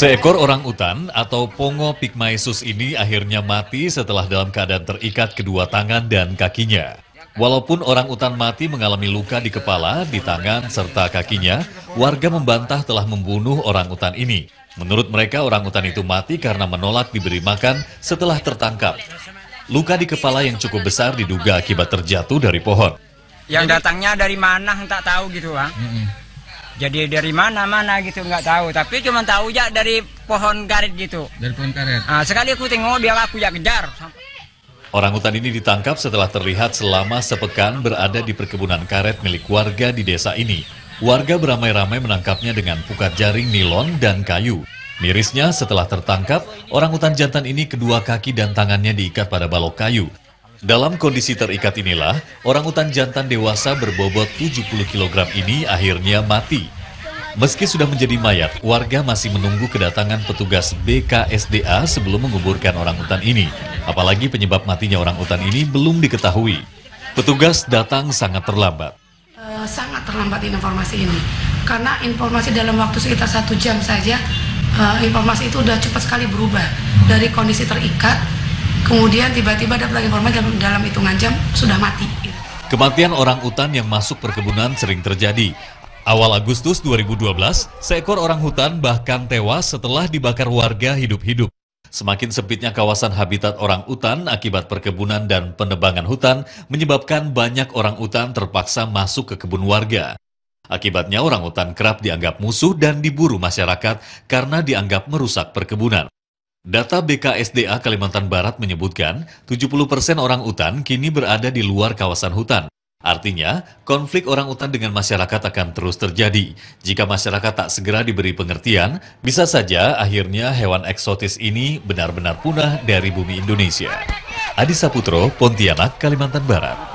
Seekor orang utan atau Pongo pygmaesus ini akhirnya mati setelah dalam keadaan terikat kedua tangan dan kakinya. Walaupun orang utan mati mengalami luka di kepala, di tangan, serta kakinya, warga membantah telah membunuh orang utan ini. Menurut mereka, orang utan itu mati karena menolak diberi makan setelah tertangkap. Luka di kepala yang cukup besar diduga akibat terjatuh dari pohon. Yang datangnya dari mana, tak tahu gitu, Bang. -hmm jadi dari mana mana gitu nggak tahu tapi cuma tahu ya dari pohon karet gitu dari pohon karet nah, sekali aku tengok dia aku ya kejar Orang hutan ini ditangkap setelah terlihat selama sepekan berada di perkebunan karet milik warga di desa ini. Warga beramai-ramai menangkapnya dengan pukat jaring nilon dan kayu. Mirisnya setelah tertangkap, orang hutan jantan ini kedua kaki dan tangannya diikat pada balok kayu. Dalam kondisi terikat inilah, orang hutan jantan dewasa berbobot 70 kg ini akhirnya mati. Meski sudah menjadi mayat, warga masih menunggu kedatangan petugas BKSDA sebelum menguburkan orang utan ini. Apalagi penyebab matinya orang utan ini belum diketahui. Petugas datang sangat terlambat. Eh, sangat terlambat informasi ini. Karena informasi dalam waktu sekitar satu jam saja, eh, informasi itu sudah cepat sekali berubah. Dari kondisi terikat, kemudian tiba-tiba dapat informasi dalam, dalam hitungan jam, sudah mati. Kematian orang utan yang masuk perkebunan sering terjadi. Awal Agustus 2012, seekor orang hutan bahkan tewas setelah dibakar warga hidup-hidup. Semakin sempitnya kawasan habitat orang hutan akibat perkebunan dan penebangan hutan menyebabkan banyak orang hutan terpaksa masuk ke kebun warga. Akibatnya orang hutan kerap dianggap musuh dan diburu masyarakat karena dianggap merusak perkebunan. Data BKSDA Kalimantan Barat menyebutkan, 70% persen orang hutan kini berada di luar kawasan hutan. Artinya, konflik orang utan dengan masyarakat akan terus terjadi. Jika masyarakat tak segera diberi pengertian, bisa saja akhirnya hewan eksotis ini benar-benar punah dari bumi Indonesia. Adi Saputro, Pontianak, Kalimantan Barat.